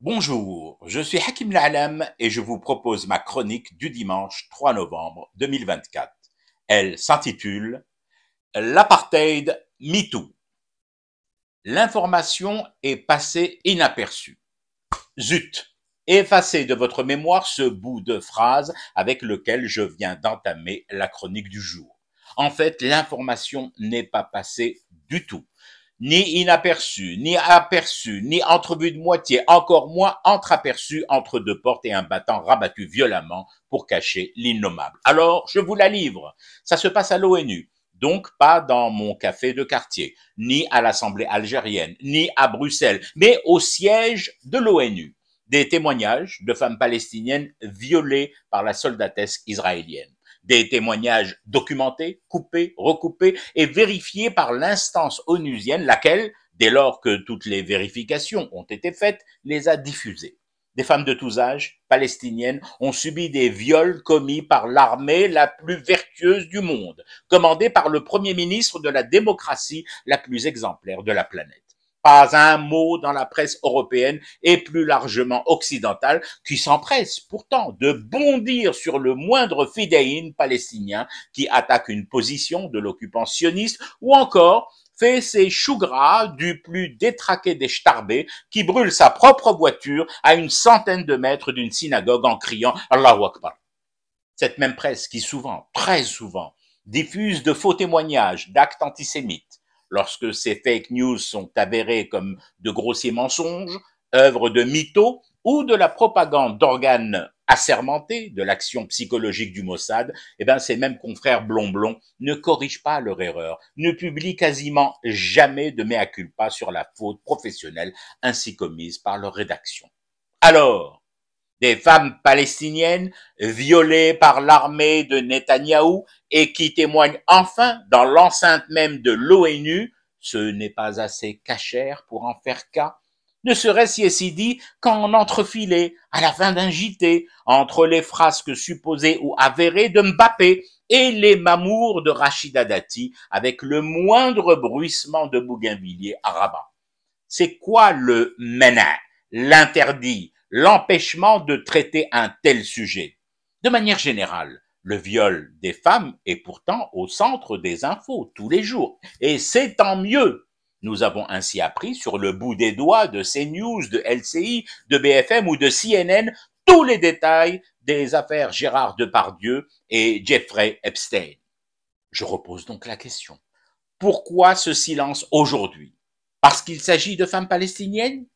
Bonjour, je suis Hakim Lalam et je vous propose ma chronique du dimanche 3 novembre 2024. Elle s'intitule L'apartheid MeToo. L'information est passée inaperçue. Zut, effacez de votre mémoire ce bout de phrase avec lequel je viens d'entamer la chronique du jour. En fait, l'information n'est pas passée du tout ni inaperçu, ni aperçu, ni entrevu de moitié, encore moins entreaperçu entre deux portes et un battant rabattu violemment pour cacher l'innommable. Alors, je vous la livre. Ça se passe à l'ONU. Donc pas dans mon café de quartier, ni à l'Assemblée algérienne, ni à Bruxelles, mais au siège de l'ONU. Des témoignages de femmes palestiniennes violées par la soldatesse israélienne des témoignages documentés, coupés, recoupés et vérifiés par l'instance onusienne, laquelle, dès lors que toutes les vérifications ont été faites, les a diffusés. Des femmes de tous âges, palestiniennes, ont subi des viols commis par l'armée la plus vertueuse du monde, commandée par le premier ministre de la démocratie la plus exemplaire de la planète pas un mot dans la presse européenne et plus largement occidentale qui s'empresse pourtant de bondir sur le moindre fidéine palestinien qui attaque une position de l'occupant sioniste ou encore fait ses choux du plus détraqué des starbés qui brûle sa propre voiture à une centaine de mètres d'une synagogue en criant Allahu Akbar. Cette même presse qui souvent, très souvent, diffuse de faux témoignages d'actes antisémites, lorsque ces fake news sont avérées comme de grossiers mensonges, œuvres de mythos ou de la propagande d'organes assermentés de l'action psychologique du Mossad, eh bien, ces mêmes confrères blond-blond ne corrigent pas leur erreur, ne publient quasiment jamais de mea culpa sur la faute professionnelle ainsi commise par leur rédaction. Alors, des femmes palestiniennes violées par l'armée de Netanyahou et qui témoignent enfin dans l'enceinte même de l'ONU, ce n'est pas assez cachère pour en faire cas, ne serait-ce si dit qu'en entrefilé, à la fin d'un JT, entre les frasques supposées ou avérées de Mbappé et les mamours de Rachida Dati avec le moindre bruissement de Bougainvilliers à Rabat. C'est quoi le mena » l'interdit, l'empêchement de traiter un tel sujet. De manière générale, le viol des femmes est pourtant au centre des infos tous les jours. Et c'est tant mieux. Nous avons ainsi appris sur le bout des doigts de CNews, de LCI, de BFM ou de CNN tous les détails des affaires Gérard Depardieu et Jeffrey Epstein. Je repose donc la question. Pourquoi ce silence aujourd'hui Parce qu'il s'agit de femmes palestiniennes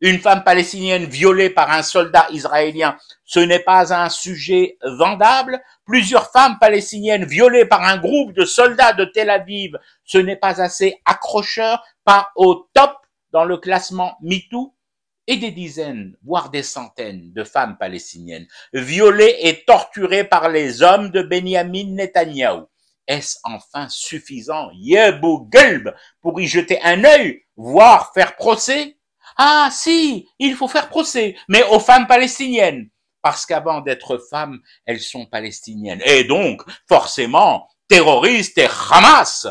une femme palestinienne violée par un soldat israélien, ce n'est pas un sujet vendable. Plusieurs femmes palestiniennes violées par un groupe de soldats de Tel Aviv, ce n'est pas assez accrocheur, pas au top dans le classement MeToo. Et des dizaines, voire des centaines de femmes palestiniennes violées et torturées par les hommes de Benjamin Netanyahu. Est-ce enfin suffisant, Yebou gulb, pour y jeter un œil, voire faire procès ah si, il faut faire procès, mais aux femmes palestiniennes, parce qu'avant d'être femmes, elles sont palestiniennes. Et donc, forcément, terroristes et Hamas.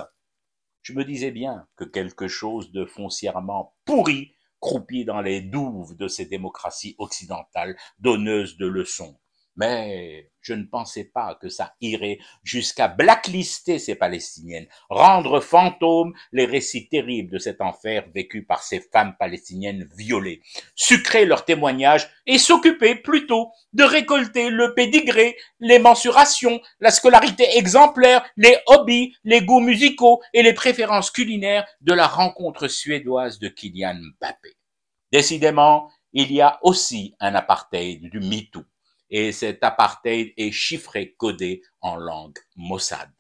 Je me disais bien que quelque chose de foncièrement pourri croupit dans les douves de ces démocraties occidentales donneuses de leçons. Mais je ne pensais pas que ça irait jusqu'à blacklister ces Palestiniennes, rendre fantômes les récits terribles de cet enfer vécu par ces femmes palestiniennes violées, sucrer leurs témoignages et s'occuper plutôt de récolter le pédigré, les mensurations, la scolarité exemplaire, les hobbies, les goûts musicaux et les préférences culinaires de la rencontre suédoise de Kylian Mbappé. Décidément, il y a aussi un apartheid du MeToo et cet apartheid est chiffré, codé en langue Mossad.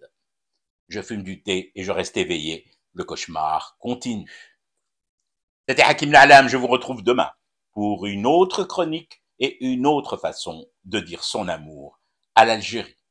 Je fume du thé et je reste éveillé. Le cauchemar continue. C'était Hakim Lalam, je vous retrouve demain pour une autre chronique et une autre façon de dire son amour à l'Algérie.